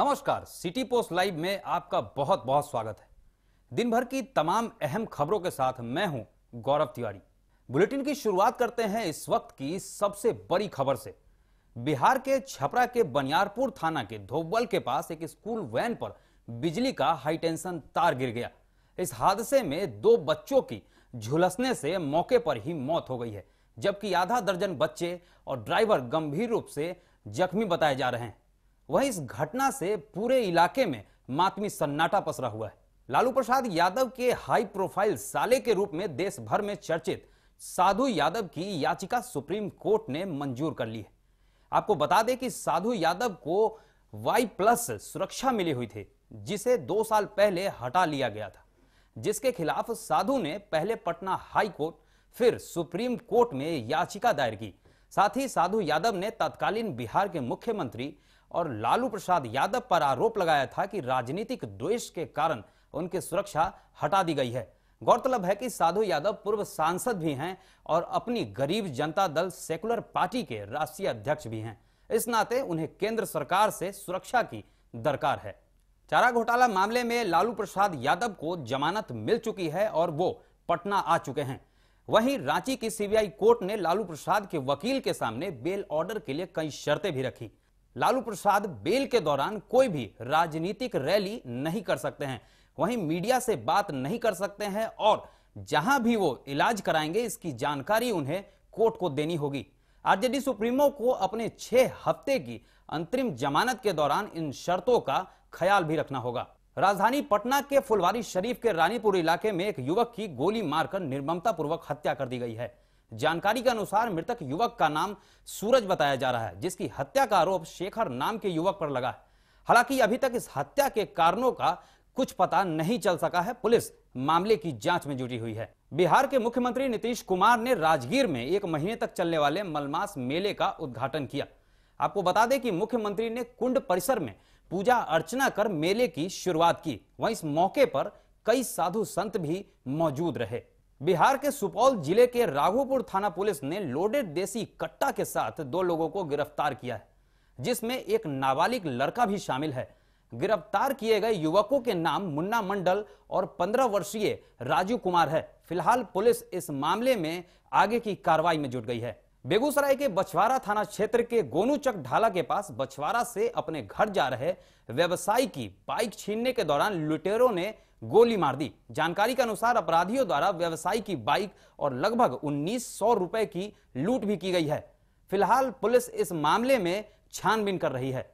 नमस्कार city post live में आपका बहुत बहुत स्वागत है दिन भर की तमाम अहम खबरों के साथ मैं हूं गौरव तिवारी बुलेटिन की शुरुआत करते हैं इस वक्त की सबसे बड़ी खबर से बिहार के छपरा के बनियारपुर थाना के धोबल के पास एक स्कूल वैन पर बिजली का हाईटेंशन तार गिर गया इस हादसे में दो बच्चों की झुलसने से मौके पर ही मौत हो गई है जबकि आधा दर्जन बच्चे और ड्राइवर गंभीर रूप से जख्मी बताए जा रहे हैं वहीं इस घटना से पूरे इलाके में मातमी सन्नाटा पसरा हुआ है लालू प्रसाद यादव के हाई प्रोफाइल साले के रूप में देश भर में चर्चित साधु यादव की याचिका सुप्रीम कोर्ट ने मंजूर कर ली है आपको बता दें कि साधु यादव को वाई प्लस सुरक्षा मिली हुई थी जिसे दो साल पहले हटा लिया गया था जिसके खिलाफ साधु ने पहले पटना हाई कोर्ट फिर सुप्रीम कोर्ट में याचिका दायर की साथ ही साधु यादव ने तत्कालीन बिहार के मुख्यमंत्री और लालू प्रसाद यादव पर आरोप लगाया था कि राजनीतिक द्वेष के कारण उनकी सुरक्षा हटा दी गई है गौरतलब है कि साधु यादव पूर्व सांसद भी हैं और अपनी गरीब जनता दल सेकुलर पार्टी के राष्ट्रीय अध्यक्ष भी हैं इस नाते उन्हें केंद्र सरकार से सुरक्षा की दरकार है चारा घोटाला मामले में लालू प्रसाद यादव को जमानत मिल चुकी है और वो पटना आ चुके हैं वहीं रांची की सीबीआई कोर्ट ने लालू प्रसाद के वकील के सामने बेल ऑर्डर के लिए कई शर्तें भी रखी लालू प्रसाद बेल के दौरान कोई भी राजनीतिक रैली नहीं कर सकते हैं वहीं मीडिया से बात नहीं कर सकते हैं और जहां भी वो इलाज कराएंगे इसकी जानकारी उन्हें कोर्ट को देनी होगी आरजेडी सुप्रीमो को अपने छह हफ्ते की अंतरिम जमानत के दौरान इन शर्तों का ख्याल भी रखना होगा राजधानी पटना के फुलवारी शरीफ के रानीपुर इलाके में एक युवक की गोली मारकर पूर्वक हत्या कर दी गई है जानकारी के अनुसार मृतक युवक का नाम सूरज बताया जा रहा है जिसकी हत्या का आरोप शेखर नाम के युवक पर लगा है हालांकि अभी तक इस हत्या के कारणों का कुछ पता नहीं चल सका है पुलिस मामले की जांच में जुटी हुई है बिहार के मुख्यमंत्री नीतीश कुमार ने राजगीर में एक महीने तक चलने वाले मलमास मेले का उद्घाटन किया आपको बता दें कि मुख्यमंत्री ने कुंड परिसर में पूजा अर्चना कर मेले की शुरुआत की वहीं इस मौके पर कई साधु संत भी मौजूद रहे बिहार के सुपौल जिले के राघोपुर थाना पुलिस ने लोडेड देसी कट्टा के साथ दो लोगों को गिरफ्तार किया है जिसमें एक नाबालिग लड़का भी शामिल है गिरफ्तार किए गए युवकों के नाम मुन्ना मंडल और 15 वर्षीय राजू कुमार है फिलहाल पुलिस इस मामले में आगे की कार्रवाई में जुट गई है बेगूसराय के बछवारा थाना क्षेत्र के गोनूचक ढाला के पास बछवारा से अपने घर जा रहे व्यवसायी की बाइक छीनने के दौरान लुटेरों ने गोली मार दी जानकारी के अनुसार अपराधियों द्वारा व्यवसायी की बाइक और लगभग उन्नीस सौ रुपए की लूट भी की गई है फिलहाल पुलिस इस मामले में छानबीन कर रही है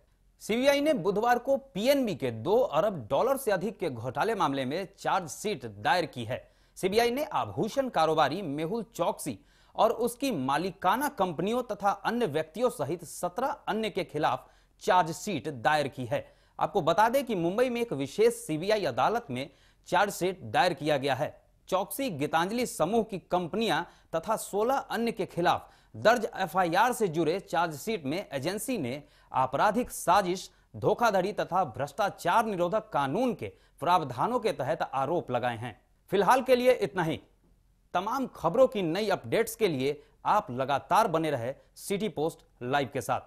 सीबीआई ने बुधवार को पीएनबी के दो अरब डॉलर से अधिक के घोटाले मामले में चार्जशीट दायर की है सीबीआई ने आभूषण कारोबारी मेहुल चौकसी और उसकी मालिकाना कंपनियों तथा अन्य व्यक्तियों सहित सत्रह अन्य के खिलाफ चार्जशीट दायर की है आपको बता दें कि मुंबई में एक विशेष सीबीआई अदालत में चार्जशीट दायर किया गया है चौकसी गीतांजलि समूह की कंपनियां तथा 16 अन्य के खिलाफ दर्ज एफआईआर से जुड़े चार्जशीट में एजेंसी ने आपराधिक साजिश धोखाधड़ी तथा भ्रष्टाचार निरोधक कानून के प्रावधानों के तहत आरोप लगाए हैं फिलहाल के लिए इतना ही तमाम खबरों की नई अपडेट्स के लिए आप लगातार बने रहे सिटी पोस्ट लाइव के साथ